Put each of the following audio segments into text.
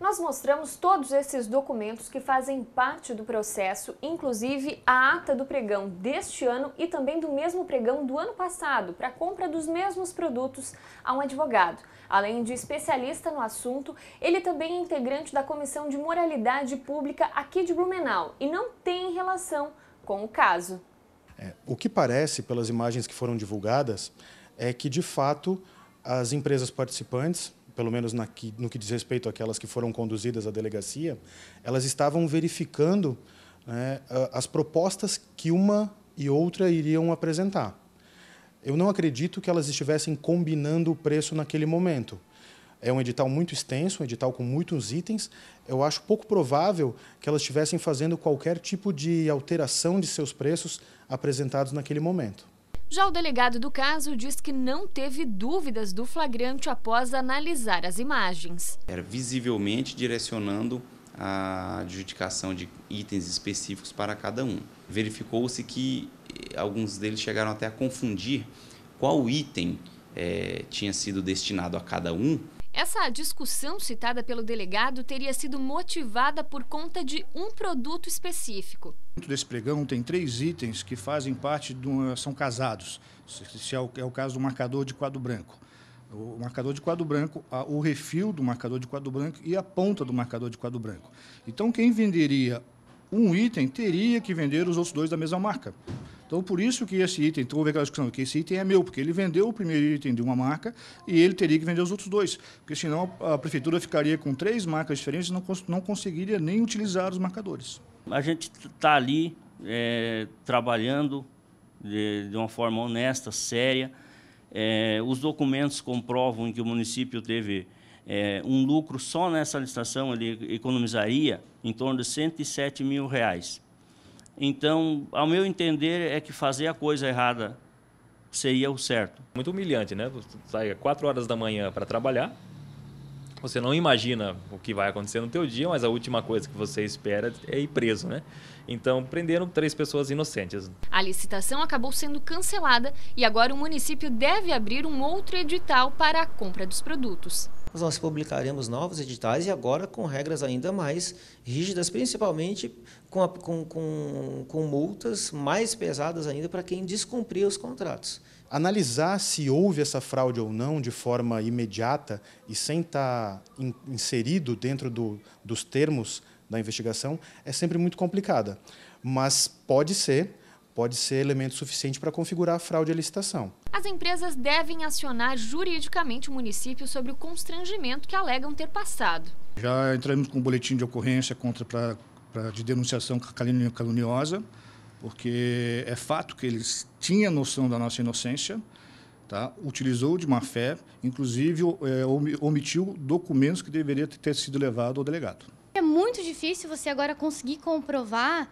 nós mostramos todos esses documentos que fazem parte do processo, inclusive a ata do pregão deste ano e também do mesmo pregão do ano passado, para compra dos mesmos produtos a um advogado. Além de especialista no assunto, ele também é integrante da Comissão de Moralidade Pública aqui de Blumenau e não tem relação com o caso. É, o que parece, pelas imagens que foram divulgadas, é que de fato as empresas participantes pelo menos na, no que diz respeito àquelas que foram conduzidas à delegacia, elas estavam verificando né, as propostas que uma e outra iriam apresentar. Eu não acredito que elas estivessem combinando o preço naquele momento. É um edital muito extenso, um edital com muitos itens. Eu acho pouco provável que elas estivessem fazendo qualquer tipo de alteração de seus preços apresentados naquele momento. Já o delegado do caso diz que não teve dúvidas do flagrante após analisar as imagens. Era visivelmente direcionando a adjudicação de itens específicos para cada um. Verificou-se que eh, alguns deles chegaram até a confundir qual item é, tinha sido destinado a cada um essa discussão citada pelo delegado teria sido motivada por conta de um produto específico. Dentro desse pregão tem três itens que fazem parte de uma, são casados. Se é o, é o caso do marcador de quadro branco. O marcador de quadro branco, a, o refil do marcador de quadro branco e a ponta do marcador de quadro branco. Então, quem venderia um item teria que vender os outros dois da mesma marca. Então, por isso que esse item, então houve aquela discussão, que esse item é meu, porque ele vendeu o primeiro item de uma marca e ele teria que vender os outros dois, porque senão a prefeitura ficaria com três marcas diferentes e não, cons não conseguiria nem utilizar os marcadores. A gente está ali é, trabalhando de, de, uma forma honesta, séria. É, os documentos comprovam que o município teve é, um lucro só nessa licitação, ele economizaria em torno de 107 mil reais. Então, ao meu entender, é que fazer a coisa errada seria o certo. Muito humilhante, né? Você sai 4 horas da manhã para trabalhar, você não imagina o que vai acontecer no teu dia, mas a última coisa que você espera é ir preso, né? Então, prenderam três pessoas inocentes. A licitação acabou sendo cancelada e agora o município deve abrir um outro edital para a compra dos produtos. Mas nós publicaremos novos editais e agora com regras ainda mais rígidas, principalmente com, a, com, com, com multas mais pesadas ainda para quem descumprir os contratos. Analisar se houve essa fraude ou não de forma imediata e sem estar tá in, inserido dentro do, dos termos da investigação é sempre muito complicada. Mas pode ser pode ser elemento suficiente para configurar a fraude à licitação. As empresas devem acionar juridicamente o município sobre o constrangimento que alegam ter passado. Já entramos com um boletim de ocorrência contra pra, pra, de denunciação caluniosa, porque é fato que eles tinham noção da nossa inocência, tá? utilizou de má fé, inclusive é, omitiu documentos que deveria ter sido levado ao delegado. É muito difícil você agora conseguir comprovar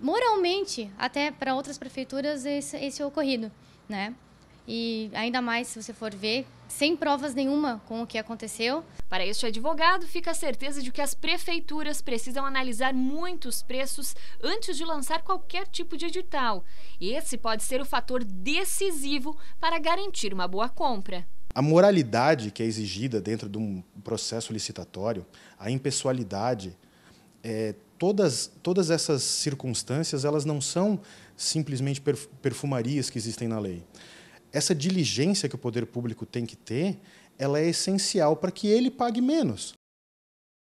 moralmente até para outras prefeituras esse, esse é ocorrido, né? E ainda mais se você for ver, sem provas nenhuma com o que aconteceu. Para este advogado, fica a certeza de que as prefeituras precisam analisar muitos preços antes de lançar qualquer tipo de edital. Esse pode ser o fator decisivo para garantir uma boa compra. A moralidade que é exigida dentro de um processo licitatório, a impessoalidade, é, todas, todas essas circunstâncias elas não são simplesmente perfumarias que existem na lei. Essa diligência que o poder público tem que ter, ela é essencial para que ele pague menos.